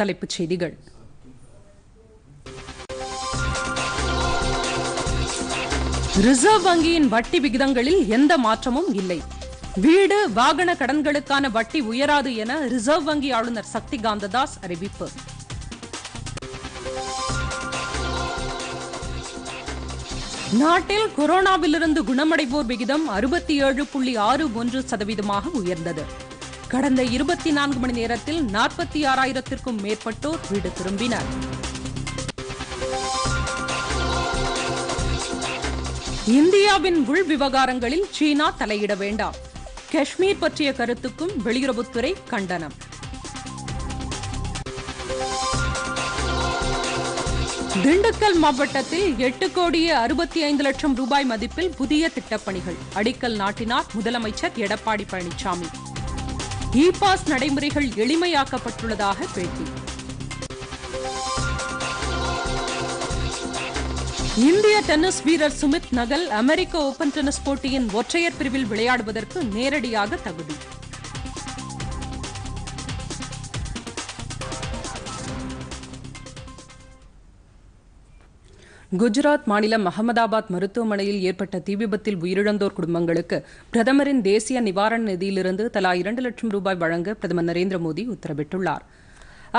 தலைப்புச் செய்திகள் ரிசர்வ் வங்கியின் வட்டி விகிதங்களில் எந்த மாற்றமும் இல்லை வீடு வாகன கடன்களுக்கான வட்டி உயராது என ரிசர்வ் வங்கி ஆளுநர் சக்தி காந்ததாஸ் அறிவிப்பு நாட்டில் கொரோனாவிலிருந்து குணமடைவோர் விகிதம் அறுபத்தி ஏழு புள்ளி ஆறு ஒன்று சதவீதமாக உயர்ந்தது கடந்த இருபத்தி நான்கு மணி நேரத்தில் நாற்பத்தி ஆறாயிரத்திற்கும் மேற்பட்டோர் வீடு திரும்பினர் இந்தியாவின் உள் விவகாரங்களில் சீனா தலையிட வேண்டாம் காஷ்மீர் பற்றிய கருத்துக்கும் வெளியுறவுத்துறை கண்டனம் திண்டுக்கல் மாவட்டத்தில் எட்டு கோடியே அறுபத்தி ஐந்து லட்சம் ரூபாய் மதிப்பில் புதிய திட்டப்பணிகள் அடிக்கல் நாட்டினார் முதலமைச்சர் Edappadi Palaniswami e e pass நடைமுறைகள் எளிமையாக்கப்பட்டுள்ளதாக பேட்டி இந்திய டென்னிஸ் வீரர் சுமித் நகல் அமெரிக்க ஓபன் டென்னிஸ் போட்டியின் ஒற்றையர் பிரிவில் விளையாடுவதற்கு நேரடியாக தகுதி குஜராத் மாநிலம் அகமதாபாத் மருத்துவமனையில் ஏற்பட்ட தீ விபத்தில் உயிரிழந்தோர் குடும்பங்களுக்கு பிரதமரின் தேசிய நிவாரண நிதியிலிருந்து தலா இரண்டு லட்சம் ரூபாய் வழங்க பிரதமர் நரேந்திர மோடி உத்தரவிட்டுள்ளார்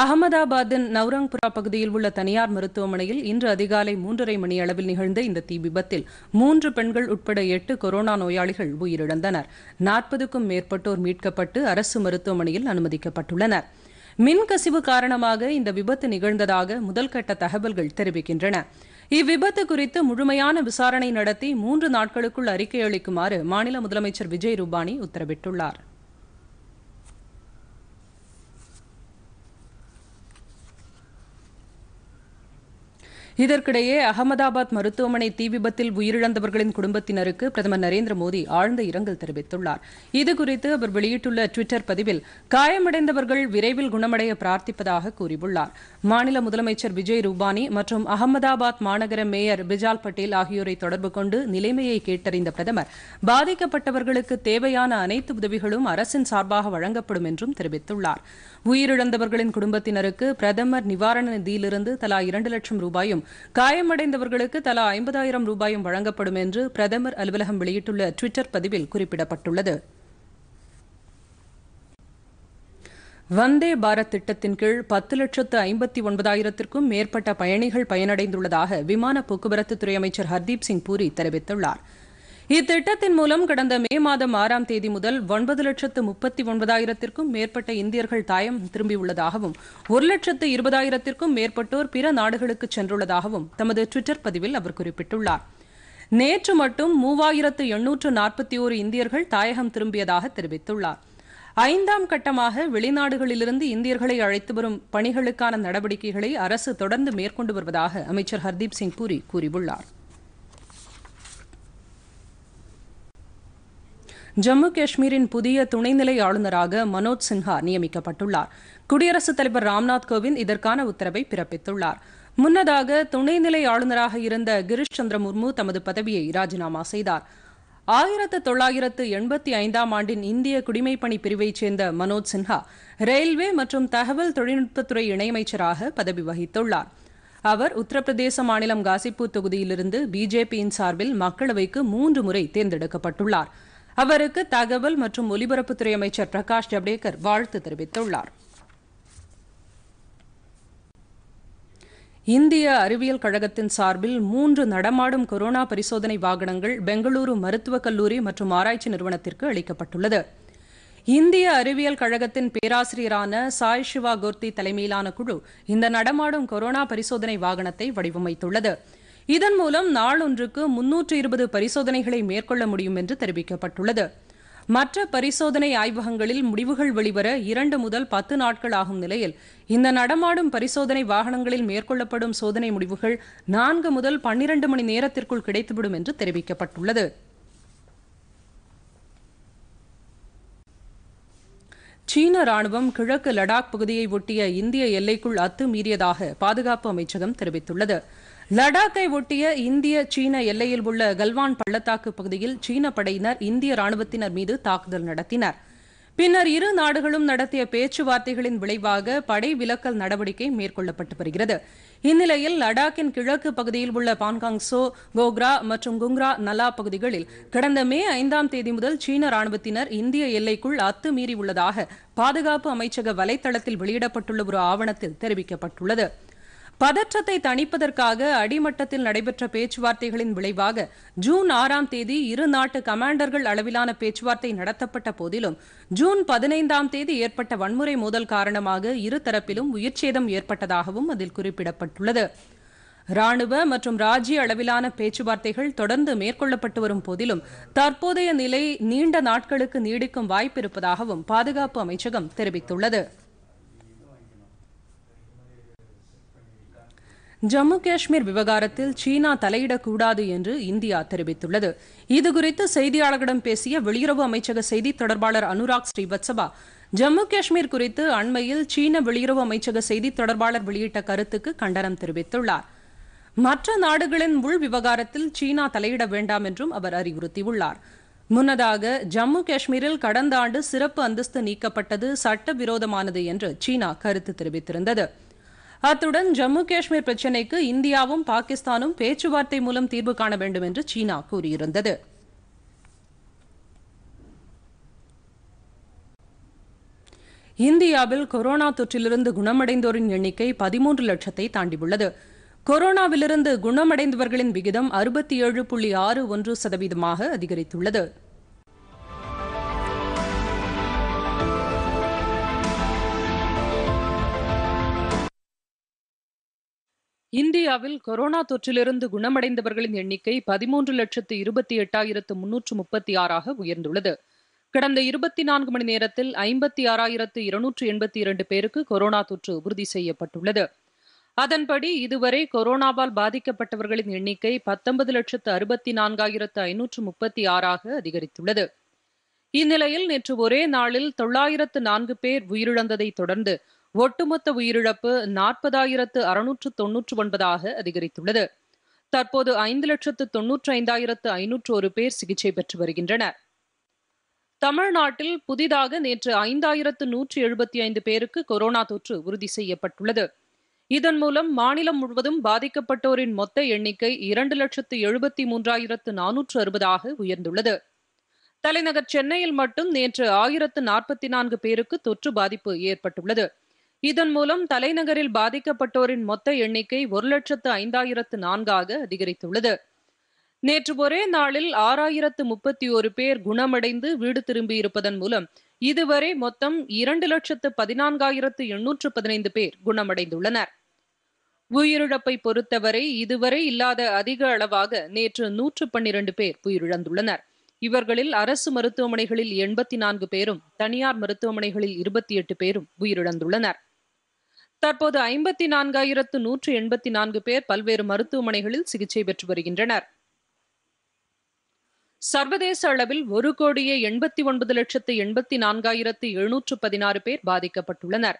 அகமதாபாத்தின் நவ்ரங்புரா பகுதியில் உள்ள தனியார் மருத்துவமனையில் இன்று அதிகாலை மூன்றரை மணி அளவில் நிகழ்ந்த இந்த தீ விபத்தில் மூன்று பெண்கள் உட்பட எட்டு கொரோனா நோயாளிகள் உயிரிழந்தனர் நாற்பதுக்கும் மேற்பட்டோர் மீட்கப்பட்டு அரசு மருத்துவமனையில் அனுமதிக்கப்பட்டுள்ளனர் மின்கசிவு காரணமாக இந்த விபத்து நிகழ்ந்ததாக முதல்கட்ட தகவல்கள் தெரிவிக்கின்றன இவ்விபத்து குறித்து முழுமையான விசாரணை நடத்தி மூன்று நாட்களுக்குள் அறிக்கை அளிக்குமாறு மாநில முதலமைச்சர் விஜய் ரூபானி உத்தரவிட்டுள்ளாா் இதற்கிடையே அகமதாபாத் மருத்துவமனை தீ விபத்தில் உயிரிழந்தவர்களின் குடும்பத்தினருக்கு பிரதமர் நரேந்திர மோடி ஆழ்ந்த இரங்கல் தெரிவித்துள்ளார் இதுகுறித்து அவர் வெளியிட்டுள்ள டுவிட்டர் பதிவில் காயமடைந்தவர்கள் விரைவில் குணமடைய பிரார்த்திப்பதாக கூறியுள்ளார் மாநில முதலமைச்சர் விஜய் ரூபானி மற்றும் அகமதாபாத் மாநகர மேயர் பிஜால் பட்டேல் ஆகியோரை தொடர்பு கொண்டு நிலைமையை கேட்டறிந்த பிரதமர் பாதிக்கப்பட்டவர்களுக்கு தேவையான அனைத்து உதவிகளும் அரசின் சார்பாக வழங்கப்படும் என்றும் தெரிவித்துள்ளார் உயிரிழந்தவர்களின் குடும்பத்தினருக்கு பிரதமர் நிவாரண நிதியிலிருந்து தலா இரண்டு லட்சம் ரூபாயும் காயமடைந்தவர்களுக்கு தலா ஐம்பதாயிரம் ரூபாயும் வழங்கப்படும் என்று பிரதமர் அலுவலகம் வெளியிட்டுள்ள டுவிட்டர் பதிவில் குறிப்பிடப்பட்டுள்ளது வந்தே பாரத் திட்டத்தின் கீழ் பத்து லட்சத்து ஐம்பத்தி ஒன்பதாயிரத்திற்கும் மேற்பட்ட பயணிகள் பயனடைந்துள்ளதாக விமான போக்குவரத்துத்துறை அமைச்சர் ஹர்தீப் சிங் பூரி தெரிவித்துள்ளாா் இத்திட்டத்தின் மூலம் கடந்த மே மாதம் ஆறாம் தேதி முதல் ஒன்பது லட்சத்து முப்பத்தி ஒன்பதாயிரத்திற்கும் மேற்பட்ட இந்தியர்கள் தாயம் திரும்பியுள்ளதாகவும் ஒரு லட்சத்து இருபதாயிரத்திற்கும் மேற்பட்டோர் பிற நாடுகளுக்கு சென்றுள்ளதாகவும் தமது டுவிட்டர் பதிவில் அவர் குறிப்பிட்டுள்ளார் நேற்று மட்டும் மூவாயிரத்து எண்ணூற்று நாற்பத்தி ஓரு இந்தியர்கள் தாயகம் திரும்பியதாக தெரிவித்துள்ளார் ஐந்தாம் கட்டமாக வெளிநாடுகளிலிருந்து இந்தியர்களை அழைத்து வரும் பணிகளுக்கான நடவடிக்கைகளை அரசு தொடர்ந்து மேற்கொண்டு வருவதாக அமைச்சர் ஹர்தீப் சிங் பூரி கூறியுள்ளாா் ஜம்மு காஷ்மீரின் புதிய துணைநிலை ஆளுநராக மனோஜ் சின்ஹா நியமிக்கப்பட்டுள்ளார் குடியரசுத் தலைவர் ராம்நாத் கோவிந்த் இதற்கான உத்தரவை பிறப்பித்துள்ளார் முன்னதாக துணைநிலை ஆளுநராக இருந்த கிரிஷ் சந்திர முர்மு தமது பதவியை ராஜினாமா செய்தார் ஆயிரத்து தொள்ளாயிரத்து எண்பத்தி ஐந்தாம் ஆண்டின் இந்திய குடிமைப்பணி பிரிவைச் சேர்ந்த மனோஜ் சின்ஹா ரயில்வே மற்றும் தகவல் தொழில்நுட்பத்துறை இணையமைச்சராக பதவி வகித்துள்ளார் அவர் உத்தரப்பிரதேச மாநிலம் காசிப்பூர் தொகுதியிலிருந்து பிஜேபியின் சார்பில் மக்களவைக்கு மூன்று முறை தேர்ந்தெடுக்கப்பட்டுள்ளாா் அவருக்கு தகவல் மற்றும் ஒலிபரப்புத்துறை அமைச்சர் பிரகாஷ் ஜவ்டேகர் வாழ்த்து தெரிவித்துள்ளார் இந்திய அறிவியல் கழகத்தின் சார்பில் மூன்று நடமாடும் கொரோனா பரிசோதனை வாகனங்கள் பெங்களூரு மருத்துவக் கல்லூரி மற்றும் ஆராய்ச்சி நிறுவனத்திற்கு அளிக்கப்பட்டுள்ளது இந்திய அறிவியல் கழகத்தின் பேராசிரியரான சாய் சிவா கோர்த்தி தலைமையிலான குழு இந்த நடமாடும் கொரோனா பரிசோதனை வாகனத்தை வடிவமைத்துள்ளது இதன் மூலம் நாள் ஒன்றுக்கு முன்னூற்று இருபது பரிசோதனைகளை மேற்கொள்ள முடியும் என்று தெரிவிக்கப்பட்டுள்ளது மற்ற பரிசோதனை ஆய்வகங்களில் முடிவுகள் வெளிவர இரண்டு முதல் பத்து நாட்கள் ஆகும் நிலையில் இந்த நடமாடும் பரிசோதனை வாகனங்களில் மேற்கொள்ளப்படும் சோதனை முடிவுகள் நான்கு முதல் பன்னிரண்டு மணி நேரத்திற்குள் கிடைத்துவிடும் என்று தெரிவிக்கப்பட்டுள்ளது சீன ராணுவம் கிழக்கு லடாக் பகுதியை ஒட்டிய இந்திய எல்லைக்குள் அத்துமீறியதாக பாதுகாப்பு அமைச்சகம் தெரிவித்துள்ளது லடாக்கை ஒட்டிய இந்திய சீன எல்லையில் உள்ள கல்வான் பள்ளத்தாக்கு பகுதியில் சீன படையினர் இந்திய ராணுவத்தினர் மீது தாக்குதல் நடத்தினர் பின்னர் இரு நாடுகளும் நடத்திய பேச்சுவார்த்தைகளின் விளைவாக படை விலக்கல் நடவடிக்கை மேற்கொள்ளப்பட்டு வருகிறது இந்நிலையில் லடாக்கின் கிழக்கு பகுதியில் உள்ள பான்காங்சோ கோக்ரா மற்றும் குங்ரா நலா பகுதிகளில் கடந்த மே ஐந்தாம் தேதி முதல் சீன ராணுவத்தினர் இந்திய எல்லைக்குள் அத்துமீறியுள்ளதாக பாதுகாப்பு அமைச்சக வலைதளத்தில் வெளியிடப்பட்டுள்ள ஒரு ஆவணத்தில் தெரிவிக்கப்பட்டுள்ளது பதற்றத்தை தணிப்பதற்காக அடிமட்டத்தில் நடைபெற்ற பேச்சுவார்த்தைகளின் விளைவாக ஜூன் ஆறாம் தேதி இரு நாட்டு கமாண்டர்கள் அளவிலான பேச்சுவார்த்தை நடத்தப்பட்ட போதிலும் ஜூன் பதினைந்தாம் தேதி ஏற்பட்ட வன்முறை மோதல் காரணமாக இருதரப்பிலும் உயிர்ச்சேதம் ஏற்பட்டதாகவும் அதில் குறிப்பிடப்பட்டுள்ளது ராணுவ மற்றும் ராஜ்ய அளவிலான பேச்சுவார்த்தைகள் தொடர்ந்து மேற்கொள்ளப்பட்டு வரும் போதிலும் தற்போதைய நிலை நீண்ட நாட்களுக்கு நீடிக்கும் வாய்ப்பு இருப்பதாகவும் பாதுகாப்பு அமைச்சகம் தெரிவித்துள்ளது ஜம்மு காஷ்மீர் விவகாரத்தில் சீனா தலையிடக்கூடாது என்று இந்தியா தெரிவித்துள்ளது இதுகுறித்து செய்தியாளர்களிடம் பேசிய வெளியுறவு அமைச்சக செய்தி தொடர்பாளர் அனுராக் ஸ்ரீவத்சவா ஜம்மு காஷ்மீர் குறித்து அண்மையில் சீன வெளியுறவு அமைச்சக செய்தி தொடர்பாளர் வெளியிட்ட கருத்துக்கு கண்டனம் தெரிவித்துள்ளார் மற்ற நாடுகளின் உள் விவகாரத்தில் சீனா தலையிட வேண்டாம் என்றும் அவர் அறிவுறுத்தியுள்ளார் முன்னதாக ஜம்மு காஷ்மீரில் கடந்த ஆண்டு சிறப்பு அந்தஸ்து நீக்கப்பட்டது சட்டவிரோதமானது என்று சீனா கருத்து தெரிவித்திருந்தது அத்துடன் ஜம்மு காஷ்மீர் பிரச்சினைக்கு இந்தியாவும் பாகிஸ்தானும் பேச்சுவார்த்தை மூலம் தீர்வு காண வேண்டும் என்று சீனா கூறியிருந்தது இந்தியாவில் கொரோனா தொற்றிலிருந்து குணமடைந்தோரின் எண்ணிக்கை பதிமூன்று லட்சத்தை தாண்டியுள்ளது கொரோனாவிலிருந்து குணமடைந்தவர்களின் விகிதம் அறுபத்தி ஏழு புள்ளி ஆறு ஒன்று சதவீதமாக அதிகரித்துள்ளது இந்தியாவில் கொரோனா தொற்றிலிருந்து குணமடைந்தவர்களின் எண்ணிக்கை பதிமூன்று லட்சத்து இருபத்தி எட்டாயிரத்து முன்னூற்று முப்பத்தி ஆறாக உயர்ந்துள்ளது கடந்த இருபத்தி நான்கு மணி நேரத்தில் ஐம்பத்தி ஆறாயிரத்து இருநூற்று எண்பத்தி இரண்டு பேருக்கு கொரோனா தொற்று உறுதி செய்யப்பட்டுள்ளது அதன்படி இதுவரை கொரோனாவால் பாதிக்கப்பட்டவர்களின் எண்ணிக்கை பத்தொன்பது லட்சத்து அறுபத்தி நான்காயிரத்து ஐநூற்று முப்பத்தி ஆறாக அதிகரித்துள்ளது இந்நிலையில் நேற்று ஒரே நாளில் தொள்ளாயிரத்து நான்கு பேர் உயிரிழந்ததை தொடர்ந்து ஒட்டுமொத்த உயிரிழப்பு நாற்பதாயிரத்து அறுநூற்று தொன்னூற்று ஒன்பதாக அதிகரித்துள்ளது தற்போது ஐந்து லட்சத்து தொன்னூற்று ஐந்தாயிரத்து ஐநூற்று ஒரு பேர் சிகிச்சை பெற்று வருகின்றனர் தமிழ்நாட்டில் புதிதாக நேற்று ஐந்தாயிரத்து நூற்று எழுபத்தி ஐந்து பேருக்கு கொரோனா தொற்று உறுதி செய்யப்பட்டுள்ளது இதன் மூலம் மாநிலம் முழுவதும் பாதிக்கப்பட்டோரின் மொத்த எண்ணிக்கை இரண்டு லட்சத்து எழுபத்தி மூன்றாயிரத்து நானூற்று அறுபதாக உயர்ந்துள்ளது தலைநகர் சென்னையில் மட்டும் நேற்று ஆயிரத்து நாற்பத்தி நான்கு பேருக்கு தொற்று பாதிப்பு ஏற்பட்டுள்ளது இதன் மூலம் தலைநகரில் பாதிக்கப்பட்டோரின் மொத்த எண்ணிக்கை ஒரு லட்சத்து ஐந்தாயிரத்து நான்காக அதிகரித்துள்ளது நேற்று ஒரே நாளில் ஆறாயிரத்து முப்பத்தி ஒரு பேர் குணமடைந்து வீடு திரும்பியிருப்பதன் மூலம் இதுவரை மொத்தம் இரண்டு லட்சத்து பதினான்காயிரத்து எண்ணூற்று பதினைந்து பேர் குணமடைந்துள்ளனர் உயிரிழப்பை பொறுத்தவரை இதுவரை இல்லாத அதிக அளவாக நேற்று நூற்று பன்னிரண்டு பேர் உயிரிழந்துள்ளனர் இவர்களில் அரசு மருத்துவமனைகளில் எண்பத்தி நான்கு பேரும் தனியார் மருத்துவமனைகளில் இருபத்தி எட்டு பேரும் உயிரிழந்துள்ளனர் தற்போது ஐம்பத்தி நான்காயிரத்து நூற்று எண்பத்தி நான்கு பேர் பல்வேறு மருத்துவமனைகளில் சிகிச்சை பெற்று வருகின்றனர் சர்வதேச அளவில் ஒரு கோடியே எண்பத்தி ஒன்பது லட்சத்து எண்பத்தி நான்காயிரத்து எழுநூற்று பதினாறு பேர் பாதிக்கப்பட்டுள்ளனர்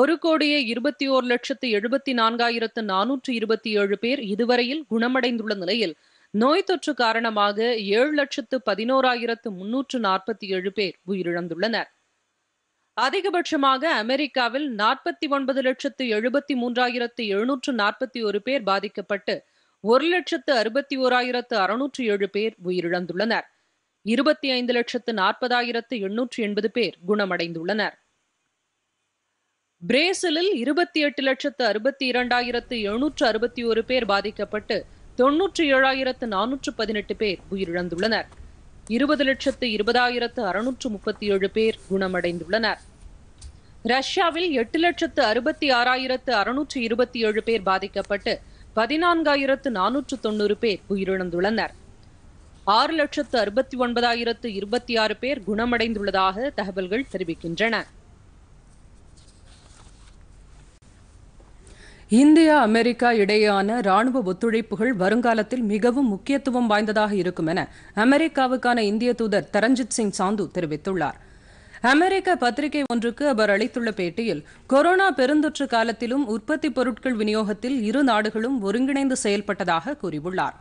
ஒரு கோடியே இருபத்தி ஓர் லட்சத்து எழுபத்தி நான்காயிரத்து நானூற்று இருபத்தி ஏழு பேர் இதுவரையில் குணமடைந்துள்ள நிலையில் நோய் தொற்று காரணமாக ஏழு லட்சத்து பதினோராயிரத்து முன்னூற்று நாற்பத்தி ஏழு பேர் உயிரிழந்துள்ளனர் அதிகபட்சமாக அமெரிக்காவில் நாற்பத்தி ஒன்பது லட்சத்து எழுபத்தி மூன்றாயிரத்து எழுநூற்று நாற்பத்தி ஒரு பேர் பாதிக்கப்பட்டு ஒரு லட்சத்து அறுபத்தி ஓராயிரத்து அறுநூற்று ஏழு பேர் உயிரிழந்துள்ளனர் இருபத்தி ஐந்து லட்சத்து நாற்பதாயிரத்து எண்ணூற்று எண்பது பேர் குணமடைந்துள்ளனர் பிரேசிலில் இருபத்தி எட்டு லட்சத்து அறுபத்தி இரண்டாயிரத்து எழுநூற்று அறுபத்தி ஒரு பேர் பாதிக்கப்பட்டு தொன்னூற்று ஏழாயிரத்து நானூற்று பதினெட்டு பேர் உயிரிழந்துள்ளனர் இருபது லட்சத்து இருபதாயிரத்து அறுநூற்று முப்பத்தி ஏழு பேர் குணமடைந்துள்ளனர் ரஷ்யாவில் எட்டு லட்சத்து அறுபத்தி ஆறாயிரத்து அறுநூற்று இருபத்தி ஏழு பேர் பாதிக்கப்பட்டு பதினான்காயிரத்து நானூற்று தொண்ணூறு பேர் உயிரிழந்துள்ளனர் ஆறு லட்சத்து அறுபத்தி ஒன்பதாயிரத்து இருபத்தி ஆறு பேர் குணமடைந்துள்ளதாக தகவல்கள் தெரிவிக்கின்றன இந்தியா அமெரிக்கா இடையேயான ராணுவ ஒத்துழைப்புகள் வருங்காலத்தில் மிகவும் முக்கியத்துவம் வாய்ந்ததாக இருக்கும் என அமெரிக்காவுக்கான இந்திய தூதர் தரஞ்சித் சிங் சாந்து தெரிவித்துள்ளார் அமெரிக்க பத்திரிகை ஒன்றுக்கு அவர் அளித்துள்ள பேட்டியில் கொரோனா பெருந்தொற்று காலத்திலும் உற்பத்தி பொருட்கள் விநியோகத்தில் இரு நாடுகளும் ஒருங்கிணைந்து செயல்பட்டதாக கூறியுள்ளார்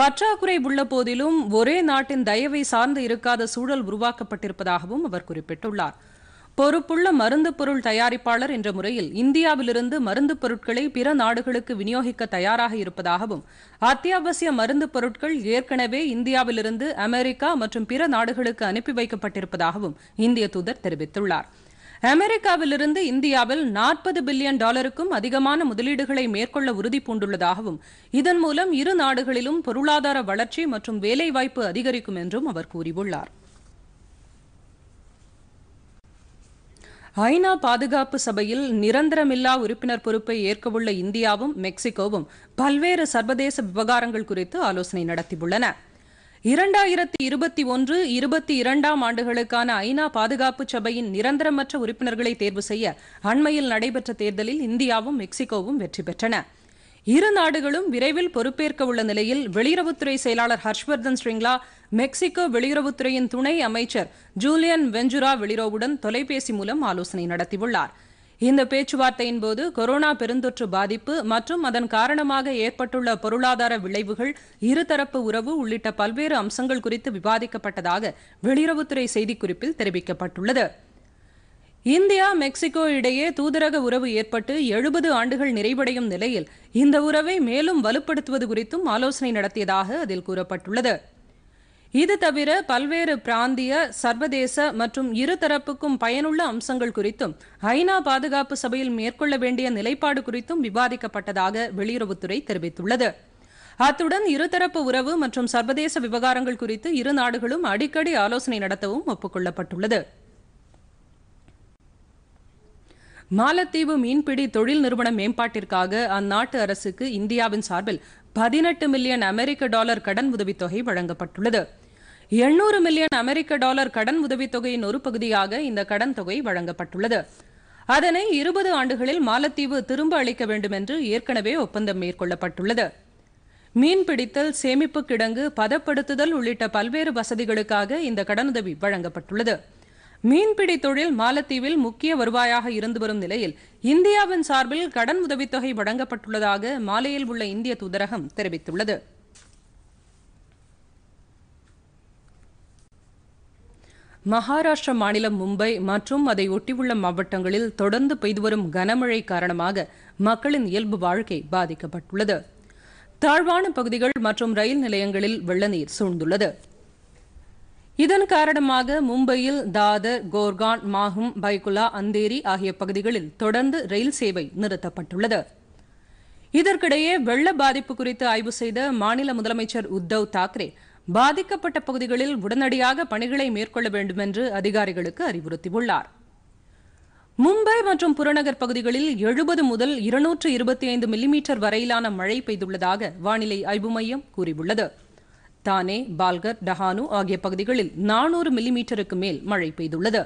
பற்றாக்குறை உள்ள போதிலும் ஒரே நாட்டின் தயவை சார்ந்து இருக்காத சூழல் உருவாக்கப்பட்டிருப்பதாகவும் அவர் குறிப்பிட்டுள்ளாா் பொறுப்புள்ள மருந்து பொருள் தயாரிப்பாளர் என்ற முறையில் இந்தியாவிலிருந்து மருந்து பொருட்களை பிற நாடுகளுக்கு விநியோகிக்க தயாராக இருப்பதாகவும் அத்தியாவசிய மருந்து பொருட்கள் ஏற்கனவே இந்தியாவிலிருந்து அமெரிக்கா மற்றும் பிற நாடுகளுக்கு அனுப்பி வைக்கப்பட்டிருப்பதாகவும் இந்திய தூதர் தெரிவித்துள்ளார் அமெரிக்காவிலிருந்து இந்தியாவில் நாற்பது பில்லியன் டாலருக்கும் அதிகமான முதலீடுகளை மேற்கொள்ள உறுதி பூண்டுள்ளதாகவும் இதன் மூலம் இரு நாடுகளிலும் பொருளாதார வளர்ச்சி மற்றும் வேலைவாய்ப்பு அதிகரிக்கும் என்றும் அவர் கூறியுள்ளாா் ஐநா பாதுகாப்பு சபையில் நிரந்தரமில்லா உறுப்பினர் பொறுப்பை ஏற்கவுள்ள இந்தியாவும் மெக்சிகோவும் பல்வேறு சர்வதேச விவகாரங்கள் குறித்து ஆலோசனை நடத்தியுள்ளன இரண்டாயிரத்தி இருபத்தி ஒன்று இருபத்தி இரண்டாம் ஆண்டுகளுக்கான ஐநா பாதுகாப்பு சபையின் நிரந்தரமற்ற உறுப்பினர்களை தேர்வு செய்ய அண்மையில் நடைபெற்ற தேர்தலில் இந்தியாவும் மெக்சிகோவும் வெற்றி பெற்றன இரு நாடுகளும் விரைவில் பொறுப்பேற்க உள்ள நிலையில் வெளியுறவுத்துறை செயலாளர் ஹர்ஷ்வர்தன் ஸ்ரீங்லா மெக்சிகோ வெளியுறவுத்துறையின் துணை அமைச்சர் ஜூலியன் வெஞ்சுரா வெளிரோவுடன் தொலைபேசி மூலம் ஆலோசனை நடத்தியுள்ளார் இந்த பேச்சுவார்த்தையின் போது கொரோனா பெருந்தொற்று பாதிப்பு மற்றும் அதன் காரணமாக ஏற்பட்டுள்ள பொருளாதார விளைவுகள் இருதரப்பு உறவு உள்ளிட்ட பல்வேறு அம்சங்கள் குறித்து விவாதிக்கப்பட்டதாக வெளியுறவுத்துறை செய்திக்குறிப்பில் தெரிவிக்கப்பட்டுள்ளது இந்தியா மெக்சிகோ இடையே தூதரக உறவு ஏற்பட்டு எழுபது ஆண்டுகள் நிறைவடையும் நிலையில் இந்த உறவை மேலும் வலுப்படுத்துவது குறித்தும் ஆலோசனை நடத்தியதாக அதில் கூறப்பட்டுள்ளது இது தவிர பல்வேறு பிராந்திய சர்வதேச மற்றும் இருதரப்புக்கும் பயனுள்ள அம்சங்கள் குறித்தும் ஐநா பாதுகாப்பு சபையில் மேற்கொள்ள வேண்டிய நிலைப்பாடு குறித்தும் விவாதிக்கப்பட்டதாக வெளியுறவுத்துறை தெரிவித்துள்ளது அத்துடன் இருதரப்பு உறவு மற்றும் சர்வதேச விவகாரங்கள் குறித்து இரு நாடுகளும் அடிக்கடி ஆலோசனை நடத்தவும் ஒப்புக்கொள்ளப்பட்டுள்ளது மாலத்தீவு மீன்பிடி தொழில் நிறுவன மேம்பாட்டிற்காக அந்நாட்டு அரசுக்கு இந்தியாவின் சார்பில் பதினெட்டு மில்லியன் அமெரிக்க டாலர் கடன் உதவித்தொகை வழங்கப்பட்டுள்ளது எண்ணூறு மில்லியன் அமெரிக்க டாலர் கடன் உதவித்தொகையின் ஒரு பகுதியாக இந்த கடன் தொகை வழங்கப்பட்டுள்ளது அதனை இருபது ஆண்டுகளில் மாலத்தீவு திரும்ப அளிக்க வேண்டும் என்று ஏற்கனவே ஒப்பந்தம் மேற்கொள்ளப்பட்டுள்ளது மீன்பிடித்தல் சேமிப்பு கிடங்கு பதப்படுத்துதல் உள்ளிட்ட பல்வேறு வசதிகளுக்காக இந்த கடனுதவி வழங்கப்பட்டுள்ளது மீன்பிடி தொழில் மாலத்தீவில் முக்கிய வருவாயாக இருந்து வரும் நிலையில் இந்தியாவின் சார்பில் கடன் உதவித்தொகை வழங்கப்பட்டுள்ளதாக மாலையில் உள்ள இந்திய தூதரகம் தெரிவித்துள்ளது மகாராஷ்டிர மாநிலம் மும்பை மற்றும் அதை ஒட்டியுள்ள மாவட்டங்களில் தொடர்ந்து பெய்து வரும் கனமழை காரணமாக மக்களின் இயல்பு வாழ்க்கை பாதிக்கப்பட்டுள்ளது தாழ்வான பகுதிகள் மற்றும் ரயில் நிலையங்களில் வெள்ள நீர் சூழ்ந்துள்ளது இதன் காரணமாக மும்பையில் தாதர் கோர்கான் மாஹும் பைகுலா அந்தேரி ஆகிய பகுதிகளில் தொடர்ந்து ரயில் சேவை நிறுத்தப்பட்டுள்ளது இதற்கிடையே வெள்ள பாதிப்பு குறித்து ஆய்வு செய்த மாநில முதலமைச்சர் உத்தவ் தாக்கரே பாதிக்கப்பட்ட பகுதிகளில் உடனடியாக பணிகளை மேற்கொள்ள வேண்டும் என்று அதிகாரிகளுக்கு அறிவுறுத்தியுள்ளார் மும்பை மற்றும் புறநகர் பகுதிகளில் எழுபது முதல் இருநூற்று இருபத்தி ஐந்து மில்லிமீட்டர் வரையிலான மழை பெய்துள்ளதாக வானிலை ஆய்வு மையம் கூறியுள்ளது தானே பால்கர் டஹானு ஆகிய பகுதிகளில் நானூறு மில்லிமீட்டருக்கு மேல் மழை பெய்துள்ளது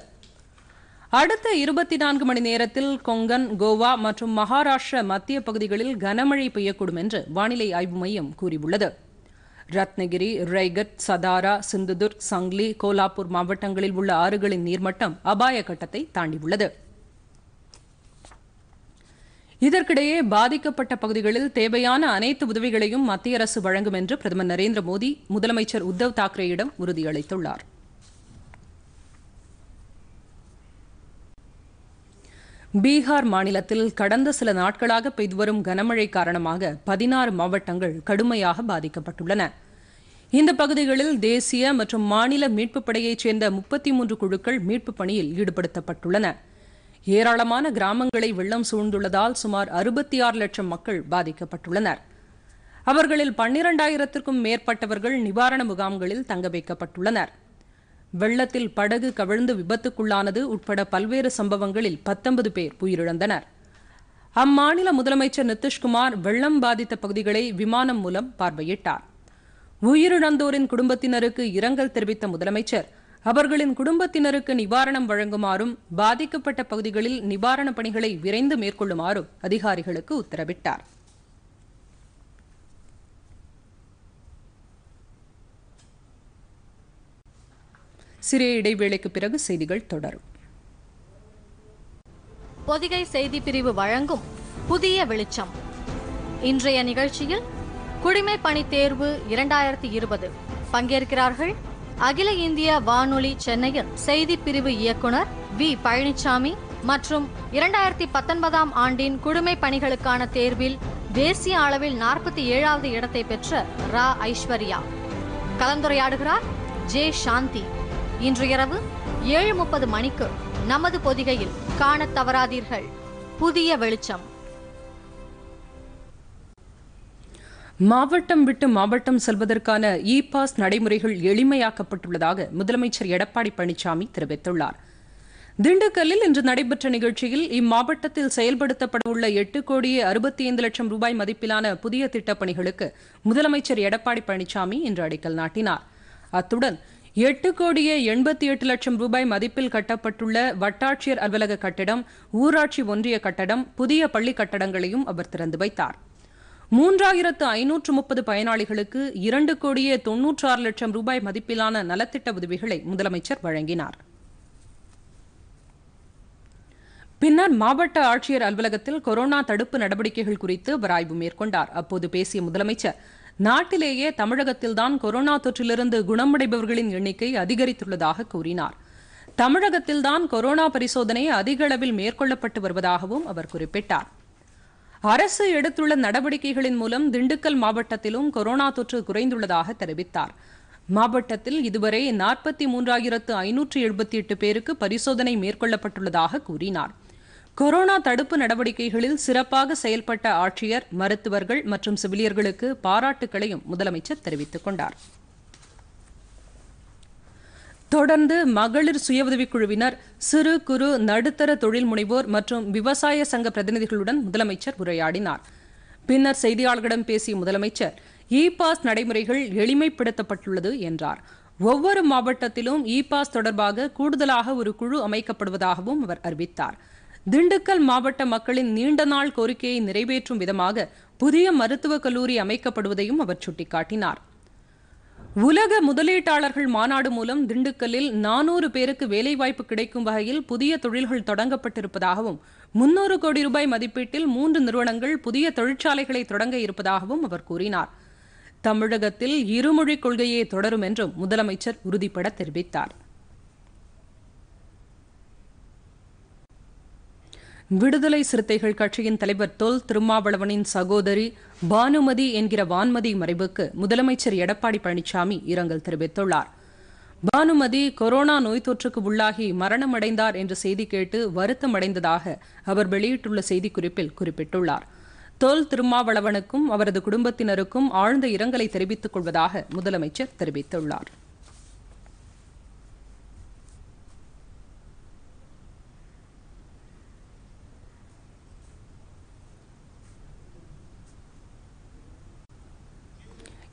அடுத்த இருபத்தி நான்கு மணி நேரத்தில் கொங்கன் கோவா மற்றும் மகாராஷ்டிர மத்திய பகுதிகளில் கனமழை பெய்யக்கூடும் என்று வானிலை ஆய்வு மையம் கூறியுள்ளது ரத்னகிரி ரைகட் சதாரா சிந்துதுர்க் சங்லி கோலாப்பூர் மாவட்டங்களில் உள்ள ஆறுகளின் நீர்மட்டம் அபாய கட்டத்தை தாண்டியுள்ளது இதற்கிடையே பாதிக்கப்பட்ட பகுதிகளில் தேவையான அனைத்து உதவிகளையும் மத்திய அரசு வழங்கும் என்று பிரதமர் நரேந்திர மோடி முதலமைச்சர் உத்தவ் தாக்கரேயிடம் உறுதியளித்துள்ளார் பீகார் மாநிலத்தில் கடந்த சில நாட்களாக பெய்து வரும் கனமழை காரணமாக பதினாறு மாவட்டங்கள் கடுமையாக பாதிக்கப்பட்டுள்ளன இந்த பகுதிகளில் தேசிய மற்றும் மாநில மீட்புப் படையைச் சேர்ந்த முப்பத்தி மூன்று குழுக்கள் மீட்புப் பணியில் ஈடுபடுத்தப்பட்டுள்ளன ஏராளமான கிராமங்களை வெள்ளம் சூழ்ந்துள்ளதால் சுமார் அறுபத்தி ஆறு லட்சம் மக்கள் பாதிக்கப்பட்டுள்ளனர் அவர்களில் பன்னிரண்டாயிரத்திற்கும் மேற்பட்டவர்கள் நிவாரண முகாம்களில் தங்க வைக்கப்பட்டுள்ளனர் வெள்ளத்தில் படகு கவிழ்ந்து விபத்துக்குள்ளானது உட்பட பல்வேறு சம்பவங்களில் பத்தொன்பது பேர் உயிரிழந்தனர் அம்மாநில முதலமைச்சர் நிதிஷ்குமார் வெள்ளம் பாதித்த பகுதிகளை விமானம் மூலம் பார்வையிட்டார் உயிரிழந்தோரின் குடும்பத்தினருக்கு இரங்கல் தெரிவித்த முதலமைச்சர் அவர்களின் குடும்பத்தினருக்கு நிவாரணம் வழங்குமாறும் பாதிக்கப்பட்ட பகுதிகளில் நிவாரணப் பணிகளை விரைந்து மேற்கொள்ளுமாறும் அதிகாரிகளுக்கு உத்தரவிட்டார் சிறிய இடைவேளைக்கு பிறகு செய்திகள் தொடரும் பொதிகை செய்தி பிரிவு வழங்கும் புதிய வெளிச்சம் இன்றைய நிகழ்ச்சியில் குடிமை பணி தேர்வு இரண்டாயிரத்தி இருபது பங்கேற்கிறார்கள் அகில இந்திய வானொலி சென்னையில் செய்தி பிரிவு இயக்குனர் வி பழனிசாமி மற்றும் இரண்டாயிரத்தி பத்தொன்பதாம் ஆண்டின் குடுமை பணிகளுக்கான தேர்வில் தேசிய அளவில் நாற்பத்தி ஏழாவது இடத்தை பெற்ற ரா ஐஸ்வர்யா கலந்துரையாடுகிறார் ஜே சாந்தி இன்று இரவு ஏழு முப்பது மணிக்கு நமது பொதிகையில் காண தவறாதீர்கள் புதிய வெளிச்சம் மாவட்டம் விட்டு மாவட்டம் செல்வதற்கான இ பாஸ் நடைமுறைகள் எளிமையாக்கப்பட்டுள்ளதாக முதலமைச்சர் எடப்பாடி பழனிசாமி தெரிவித்துள்ளார் திண்டுக்கல்லில் இன்று நடைபெற்ற நிகழ்ச்சியில் இம்மாவட்டத்தில் செயல்படுத்தப்படவுள்ள எட்டு கோடியே அறுபத்தி ஐந்து லட்சம் ரூபாய் மதிப்பிலான புதிய திட்டப்பணிகளுக்கு முதலமைச்சர் எடப்பாடி பழனிசாமி இன்று அடிக்கல் நாட்டினார் அத்துடன் எட்டு கோடியே எண்பத்தி எட்டு லட்சம் ரூபாய் மதிப்பில் கட்டப்பட்டுள்ள வட்டாட்சியர் அலுவலக கட்டடம் ஊராட்சி ஒன்றிய கட்டடம் புதிய பள்ளி கட்டடங்களையும் அவர் திறந்து வைத்தாா் மூன்றாயிரத்து ஐநூற்று முப்பது பயனாளிகளுக்கு இரண்டு கோடியே ஆறு லட்சம் ரூபாய் மதிப்பிலான நலத்திட்ட உதவிகளை முதலமைச்சர் வழங்கினார் பின்னர் மாவட்ட ஆட்சியர் அலுவலகத்தில் கொரோனா தடுப்பு நடவடிக்கைகள் குறித்து ஆய்வு மேற்கொண்டார் அப்போது பேசிய முதலமைச்சர் நாட்டிலேயே தமிழகத்தில்தான் கொரோனா தொற்றிலிருந்து குணமடைபவர்களின் எண்ணிக்கை அதிகரித்துள்ளதாக கூறினார் தமிழகத்தில்தான் கொரோனா பரிசோதனை அதிக அளவில் மேற்கொள்ளப்பட்டு வருவதாகவும் அவர் குறிப்பிட்டார் அரசு எடுத்துள்ள நடவடிக்கைகளின் மூலம் திண்டுக்கல் மாவட்டத்திலும் கொரோனா தொற்று குறைந்துள்ளதாக தெரிவித்தார் மாவட்டத்தில் இதுவரை நாற்பத்தி மூன்றாயிரத்து ஐநூற்று எழுபத்தி எட்டு பேருக்கு பரிசோதனை மேற்கொள்ளப்பட்டுள்ளதாக கூறினார் கொரோனா தடுப்பு நடவடிக்கைகளில் சிறப்பாக செயல்பட்ட ஆட்சியர் மருத்துவர்கள் மற்றும் சிவிலியர்களுக்கு பாராட்டுகளையும் முதலமைச்சர் தெரிவித்துக் கொண்டாா் தொடர்ந்து மகளிர் சுய உதவிக்குழுவினர் சிறு குறு நடுத்தர தொழில் முனைவோர் மற்றும் விவசாய சங்க பிரதிநிதிகளுடன் முதலமைச்சர் உரையாடினார் பின்னர் செய்தியாளர்களிடம் பேசிய முதலமைச்சர் இ பாஸ் நடைமுறைகள் எளிமைப்படுத்தப்பட்டுள்ளது என்றார் ஒவ்வொரு மாவட்டத்திலும் இ பாஸ் தொடர்பாக கூடுதலாக ஒரு குழு அமைக்கப்படுவதாகவும் அவர் அறிவித்தார் திண்டுக்கல் மாவட்ட மக்களின் நீண்ட நாள் கோரிக்கையை நிறைவேற்றும் விதமாக புதிய மருத்துவக் கல்லூரி அமைக்கப்படுவதையும் அவர் சுட்டிக்காட்டினார் உலக முதலீட்டாளர்கள் மாநாடு மூலம் திண்டுக்கல்லில் நானூறு பேருக்கு வேலைவாய்ப்பு கிடைக்கும் வகையில் புதிய தொழில்கள் தொடங்கப்பட்டிருப்பதாகவும் முன்னூறு கோடி ரூபாய் மதிப்பீட்டில் மூன்று நிறுவனங்கள் புதிய தொழிற்சாலைகளை தொடங்க இருப்பதாகவும் அவர் கூறினார் தமிழகத்தில் இருமொழிக் கொள்கையே தொடரும் என்றும் முதலமைச்சர் உறுதிபட தெரிவித்தார் விடுதலை சிறுத்தைகள் கட்சியின் தலைவர் தொல் திருமாவளவனின் சகோதரி பானுமதி என்கிற வான்மதி மறைவுக்கு முதலமைச்சர் எடப்பாடி பழனிசாமி இரங்கல் தெரிவித்துள்ளார் பானுமதி கொரோனா நோய் தொற்றுக்கு உள்ளாகி மரணமடைந்தார் என்ற செய்தி கேட்டு வருத்தம் அடைந்ததாக அவர் வெளியிட்டுள்ள செய்திக்குறிப்பில் குறிப்பிட்டுள்ளார் தோல் திருமாவளவனுக்கும் அவரது குடும்பத்தினருக்கும் ஆழ்ந்த இரங்கலை தெரிவித்துக் கொள்வதாக முதலமைச்சர் தெரிவித்துள்ளார்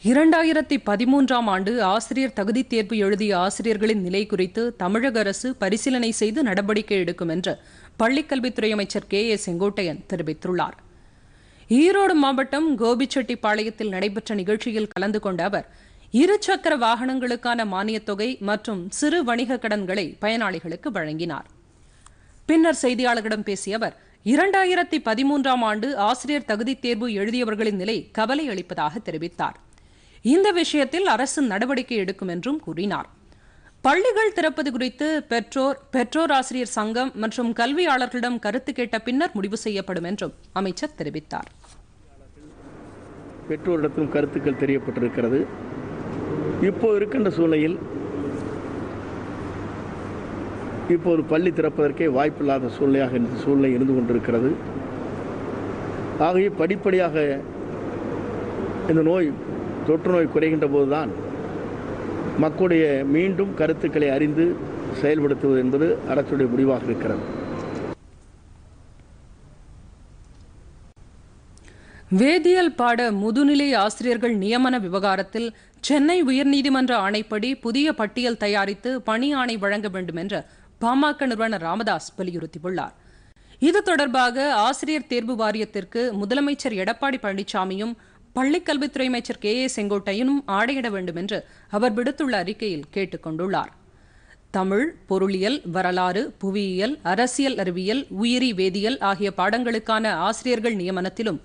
இரண்டாயிரத்தி பதிமூன்றாம் ஆண்டு ஆசிரியர் தகுதித் தேர்வு எழுதிய ஆசிரியர்களின் நிலை குறித்து தமிழக அரசு பரிசீலனை செய்து நடவடிக்கை எடுக்கும் என்று பள்ளிக்கல்வித்துறை அமைச்சர் கே ஏ செங்கோட்டையன் தெரிவித்துள்ளார் ஈரோடு மாவட்டம் கோபிச்செட்டிப்பாளையத்தில் நடைபெற்ற நிகழ்ச்சியில் கலந்து கொண்ட அவர் இருசக்கர வாகனங்களுக்கான மானியத் தொகை மற்றும் சிறு வணிக கடன்களை பயனாளிகளுக்கு வழங்கினார் பின்னர் செய்தியாளர்களிடம் பேசிய அவர் இரண்டாயிரத்தி பதிமூன்றாம் ஆண்டு ஆசிரியர் தகுதித் தேர்வு எழுதியவர்களின் நிலை கவலை அளிப்பதாக தெரிவித்தார் இந்த விஷயத்தில் அரசு நடவடிக்கை எடுக்கும் என்றும் கூறினார் பள்ளிகள் திறப்பது குறித்து பெற்றோர் பெற்றோர் ஆசிரியர் சங்கம் மற்றும் கல்வியாளர்களிடம் கருத்து கேட்ட பின்னர் முடிவு செய்யப்படும் என்றும் அமைச்சர் தெரிவித்தார் பெற்றோரிடத்திலும் கருத்துக்கள் தெரியப்பட்டிருக்கிறது இப்போ இருக்கின்ற சூழ்நிலையில் இப்போ ஒரு பள்ளி திறப்பதற்கே வாய்ப்பில்லாத சூழ்நிலையாக இந்த சூழ்நிலை இருந்து கொண்டிருக்கிறது ஆகவே படிப்படியாக இந்த நோய் தொற்று நோய் குறைகின்ற போதுதான் மக்களுடைய மீண்டும் கருத்துக்களை அறிந்து செயல்படுத்துவது என்பது அரசுடைய முடிவாக இருக்கிறது வேதியியல் பாட முதுநிலை ஆசிரியர்கள் நியமன விவகாரத்தில் சென்னை உயர்நீதிமன்ற ஆணைப்படி புதிய பட்டியல் தயாரித்து பணி ஆணை வழங்க வேண்டும் என்று பாமக நிறுவனர் ராமதாஸ் வலியுறுத்தியுள்ளார் இது தொடர்பாக ஆசிரியர் தேர்வு வாரியத்திற்கு முதலமைச்சர் எடப்பாடி பழனிசாமியும் பள்ளிக்கல்வித்துறை அமைச்சர் கே ஏ செங்கோட்டையனும் ஆடையிட வேண்டும் என்று அவர் விடுத்துள்ள அறிக்கையில் கேட்டுக் கொண்டுள்ளார் தமிழ் பொருளியல் வரலாறு புவியியல் அரசியல் அறிவியல் உயிரி வேதியியல் ஆகிய பாடங்களுக்கான ஆசிரியர்கள் நியமனத்திலும்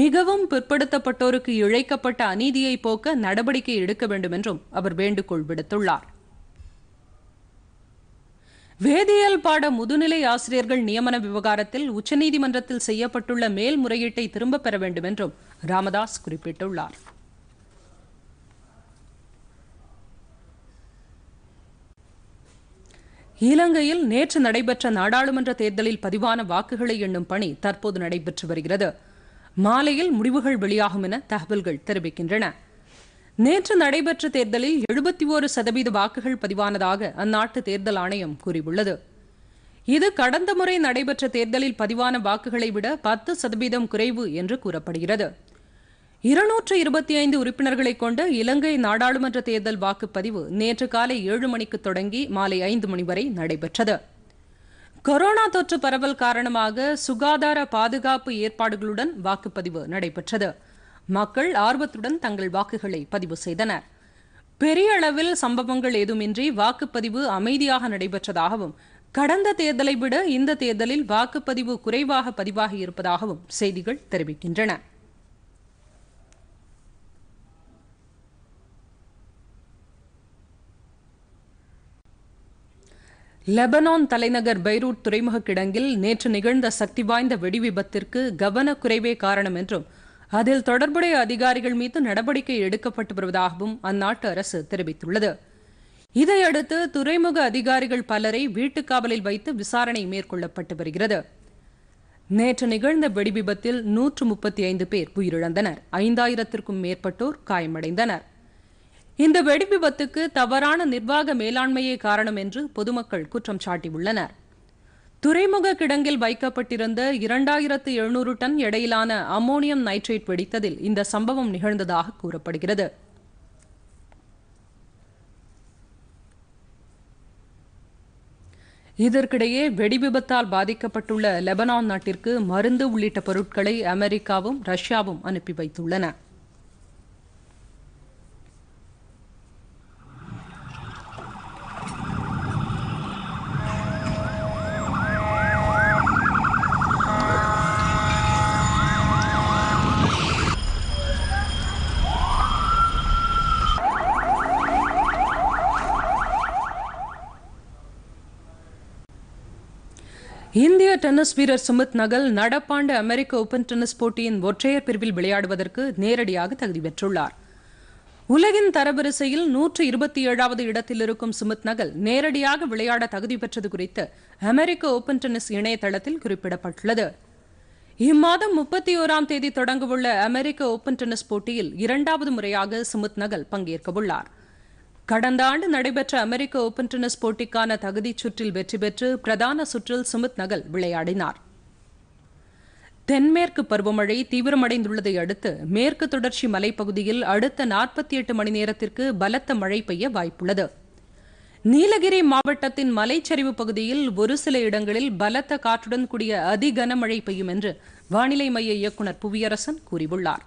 மிகவும் பிற்படுத்தப்பட்டோருக்கு இழைக்கப்பட்ட அநீதியை போக்க நடவடிக்கை எடுக்க வேண்டும் என்றும் அவர் வேண்டுகோள் விடுத்துள்ளார் வேதியியல் பாட முதுநிலை ஆசிரியர்கள் நியமன விவகாரத்தில் உச்சநீதிமன்றத்தில் செய்யப்பட்டுள்ள மேல்முறையீட்டை திரும்பப் பெற வேண்டும் என்றும் ராமதாஸ் குறிப்பிட்டுள்ளார் இலங்கையில் நேற்று நடைபெற்ற நாடாளுமன்ற தேர்தலில் பதிவான வாக்குகளை எண்ணும் பணி தற்போது நடைபெற்று வருகிறது மாலையில் முடிவுகள் வெளியாகும் என தகவல்கள் தெரிவிக்கின்றன நேற்று நடைபெற்ற தேர்தலில் எழுபத்தி ஒரு சதவீத வாக்குகள் பதிவானதாக அந்நாட்டு தேர்தல் ஆணையம் கூறியுள்ளது இது கடந்த முறை நடைபெற்ற தேர்தலில் பதிவான வாக்குகளை விட பத்து சதவீதம் குறைவு என்று கூறப்படுகிறது இருநூற்று இருபத்தி ஐந்து உறுப்பினர்களை கொண்ட இலங்கை நாடாளுமன்ற தேர்தல் வாக்குப்பதிவு நேற்று காலை ஏழு மணிக்கு தொடங்கி மாலை ஐந்து மணி வரை நடைபெற்றது கொரோனா தொற்று பரவல் காரணமாக சுகாதார பாதுகாப்பு ஏற்பாடுகளுடன் வாக்குப்பதிவு நடைபெற்றது மக்கள் ஆர்வத்துடன் தங்கள் வாக்குகளை பதிவு செய்தனர் பெரிய அளவில் சம்பவங்கள் ஏதுமின்றி வாக்குப்பதிவு அமைதியாக நடைபெற்றதாகவும் கடந்த தேர்தலை விட இந்த தேர்தலில் வாக்குப்பதிவு குறைவாக பதிவாகி இருப்பதாகவும் செய்திகள் தெரிவிக்கின்றன லெபனான் தலைநகர் பைரூட் துறைமுக கிடங்கில் நேற்று நிகழ்ந்த சக்தி வாய்ந்த வெடி விபத்திற்கு கவனக்குறைவே காரணம் என்றும் அதில் தொடர்புடைய அதிகாரிகள் மீது நடவடிக்கை எடுக்கப்பட்டு வருவதாகவும் அந்நாட்டு அரசு தெரிவித்துள்ளது இதையடுத்து துறைமுக அதிகாரிகள் பலரை வீட்டுக்காவலில் வைத்து விசாரணை மேற்கொள்ளப்பட்டு வருகிறது நேற்று நிகழ்ந்த வெடிவிபத்தில் நூற்று முப்பத்தி ஐந்து பேர் உயிரிழந்தனர் ஐந்தாயிரத்திற்கும் மேற்பட்டோர் காயமடைந்தனர் இந்த வெடிவிபத்துக்கு தவறான நிர்வாக மேலாண்மையே காரணம் என்று பொதுமக்கள் குற்றம் சாட்டியுள்ளனர் துறைமுக கிடங்கில் வைக்கப்பட்டிருந்த இரண்டாயிரத்து எழுநூறு டன் எடையிலான அம்மோனியம் நைட்ரேட் வெடித்ததில் இந்த சம்பவம் நிகழ்ந்ததாக கூறப்படுகிறது இதற்கிடையே வெடி விபத்தால் பாதிக்கப்பட்டுள்ள லெபனான் நாட்டிற்கு மருந்து உள்ளிட்ட பொருட்களை அமெரிக்காவும் ரஷ்யாவும் அனுப்பி வைத்துள்ளன டென்னிஸ் வீரர் சுமித் நகல் நடப்பாண்டு அமெரிக்க ஓபன் டென்னிஸ் போட்டியின் ஒற்றையர் பிரிவில் விளையாடுவதற்கு நேரடியாக தகுதி பெற்றுள்ளார் உலகின் தரவரிசையில் நூற்று இருபத்தி ஏழாவது இடத்தில் இருக்கும் சுமித் நகல் நேரடியாக விளையாட தகுதி பெற்றது குறித்து அமெரிக்க ஓபன் டென்னிஸ் இணையதளத்தில் குறிப்பிடப்பட்டுள்ளது இம்மாதம் முப்பத்தி ஓராம் தேதி தொடங்கவுள்ள அமெரிக்க ஓபன் டென்னிஸ் போட்டியில் இரண்டாவது முறையாக சுமித் நகல் பங்கேற்கவுள்ளார் கடந்த ஆண்டு நடைபெற்ற அமெரிக்க ஓபன் டென்னிஸ் போட்டிக்கான தகுதிச் சுற்றில் வெற்றி பெற்று பிரதான சுற்றில் சுமித் நகல் விளையாடினார் தென்மேற்கு பருவமழை தீவிரமடைந்துள்ளதை அடுத்து மேற்கு தொடர்ச்சி மலைப்பகுதியில் அடுத்த நாற்பத்தி எட்டு மணி நேரத்திற்கு பலத்த மழை பெய்ய வாய்ப்புள்ளது நீலகிரி மாவட்டத்தின் மலைச்சரிவு பகுதியில் ஒரு சில இடங்களில் பலத்த காற்றுடன் கூடிய அதிகனமழை பெய்யும் என்று வானிலை மைய இயக்குநர் புவியரசன் கூறியுள்ளார்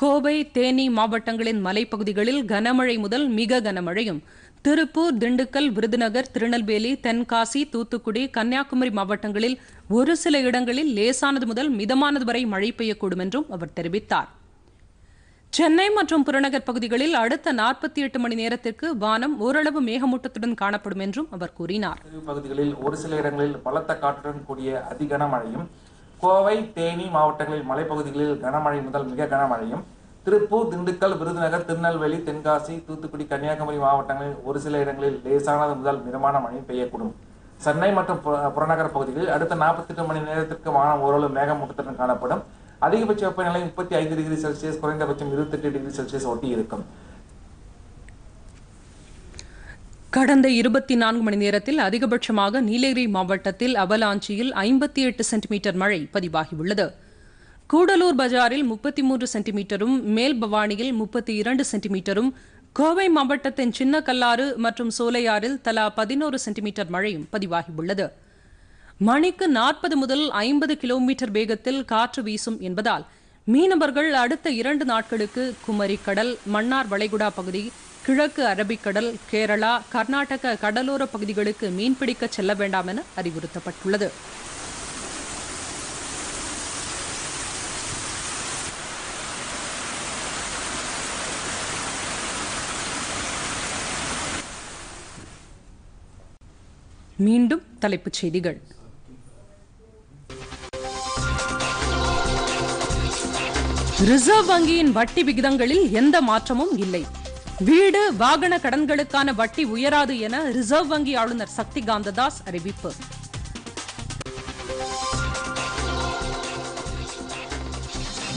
கோவை தேனி மாவட்டங்களின் மலைப்பகுதிகளில் கனமழை முதல் மிக கனமழையும் திருப்பூர் திண்டுக்கல் விருதுநகர் திருநெல்வேலி தென்காசி தூத்துக்குடி கன்னியாகுமரி மாவட்டங்களில் ஒரு சில இடங்களில் லேசானது முதல் மிதமானது வரை மழை பெய்யக்கூடும் என்றும் அவர் தெரிவித்தார் சென்னை மற்றும் புறநகர் பகுதிகளில் அடுத்த நாற்பத்தி எட்டு மணி நேரத்திற்கு வானம் ஓரளவு மேகமூட்டத்துடன் காணப்படும் என்றும் அவர் கூறினார் பகுதிகளில் ஒரு சில இடங்களில் பலத்த காற்றுடன் கூடிய அதிகன மழையும் கோவை தேனி மாவட்டங்களில் மலைப்பகுதிகளில் கனமழை முதல் மிக கனமழையும் திருப்பூர் திண்டுக்கல் விருதுநகர் திருநெல்வேலி தென்காசி தூத்துக்குடி கன்னியாகுமரி மாவட்டங்களில் ஒரு சில இடங்களில் லேசானது முதல் மிதமான மழை பெய்யக்கூடும் சென்னை மற்றும் புறநகர் பகுதிகளில் அடுத்த நாற்பத்தெட்டு மணி நேரத்திற்கு வானம் ஓரளவு மேகமூட்டத்துடன் காணப்படும் அதிகபட்ச வெப்பநிலை முப்பத்தி ஐந்து டிகிரி செல்சியஸ் குறைந்தபட்சம் இருபத்தெட்டு டிகிரி செல்சியஸ் ஒட்டி இருக்கும் கடந்த இருபத்தி நான்கு மணி நேரத்தில் அதிகபட்சமாக நீலகிரி மாவட்டத்தில் அவலாஞ்சியில் ஐம்பத்தி எட்டு சென்டிமீட்டர் மழை பதிவாகியுள்ளது கூடலூர் பஜாரில் முப்பத்தி மூன்று சென்டிமீட்டரும் மேல் பவானியில் முப்பத்தி இரண்டு சென்டிமீட்டரும் கோவை மாவட்டத்தின் சின்ன கல்லாறு மற்றும் சோலையாறில் தலா பதினோரு சென்டிமீட்டர் மழையும் பதிவாகியுள்ளது மணிக்கு நாற்பது முதல் ஐம்பது கிலோமீட்டர் வேகத்தில் காற்று வீசும் என்பதால் மீனவர்கள் அடுத்த இரண்டு நாட்களுக்கு குமரிக்கடல் மன்னார் வளைகுடா பகுதி கிழக்கு அரபிக்கடல் கேரளா கர்நாடக கடலோர பகுதிகளுக்கு மீன்பிடிக்க செல்ல வேண்டாம் என அறிவுறுத்தப்பட்டுள்ளது மீண்டும் தலைப்புச் செய்திகள் ரிசர்வ் வங்கியின் வட்டி விகிதங்களில் எந்த மாற்றமும் இல்லை வீடு வாகன கடன்களுக்கான வட்டி உயராது என ரிசர்வ் வங்கி ஆளுநர் சக்தி காந்ததாஸ் அறிவிப்பு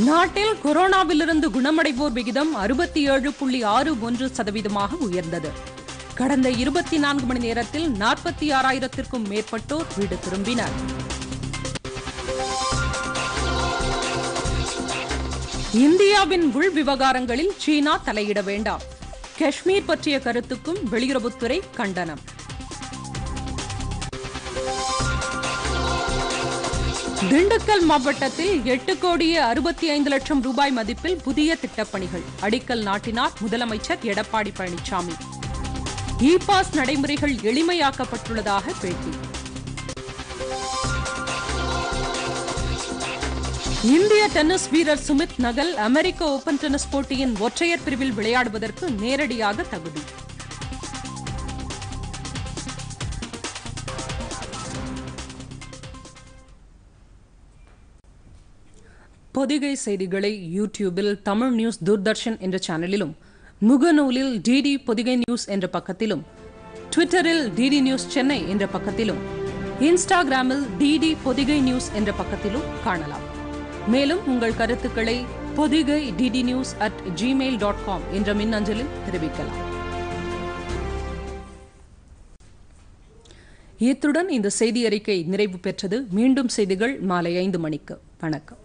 நாட்டில் கொரோனாவிலிருந்து குணமடைவோர் விகிதம் அறுபத்தி ஏழு புள்ளி ஆறு ஒன்று சதவீதமாக உயர்ந்தது கடந்த இருபத்தி நான்கு மணி நேரத்தில் நாற்பத்தி ஆறாயிரத்திற்கும் மேற்பட்டோர் வீடு திரும்பினர் இந்தியாவின் உள் விவகாரங்களில் சீனா தலையிட வேண்டாம் காஷ்மீர் பற்றிய கருத்துக்கும் வெளியுறவுத்துறை கண்டனம் திண்டுக்கல் மாவட்டத்தில் எட்டு கோடியே அறுபத்தி ஐந்து லட்சம் ரூபாய் மதிப்பில் புதிய திட்டப்பணிகள் அடிக்கல் நாட்டினார் முதலமைச்சர் எடப்பாடி பழனிசாமி இ பாஸ் நடைமுறைகள் எளிமையாக்கப்பட்டுள்ளதாக பேட்டி இந்திய டென்னிஸ் வீரர் சுமித் நகல் அமெரிக்க ஓபன் டென்னிஸ் போட்டியின் ஒற்றையர் பிரிவில் விளையாடுவதற்கு நேரடியாக தகுதி பொதிகை செய்திகளை யூடியூபில் தமிழ் நியூஸ் தூர்தர்ஷன் என்ற சேனலிலும் முகநூலில் டிடி பொதிகை நியூஸ் என்ற பக்கத்திலும் ட்விட்டரில் டிடி நியூஸ் சென்னை என்ற பக்கத்திலும் இன்ஸ்டாகிராமில் டிடி பொதிகை நியூஸ் என்ற பக்கத்திலும் காணலாம் மேலும் உங்கள் கருத்துக்களை Podhigai DD news at Gmail dot com என்ற மின்னஞ்சலில் தெரிவிக்கலாம் இத்துடன் இந்த செய்தி அறிக்கை நிறைவு பெற்றது மீண்டும் செய்திகள் மாலை ஐந்து மணிக்கு வணக்கம்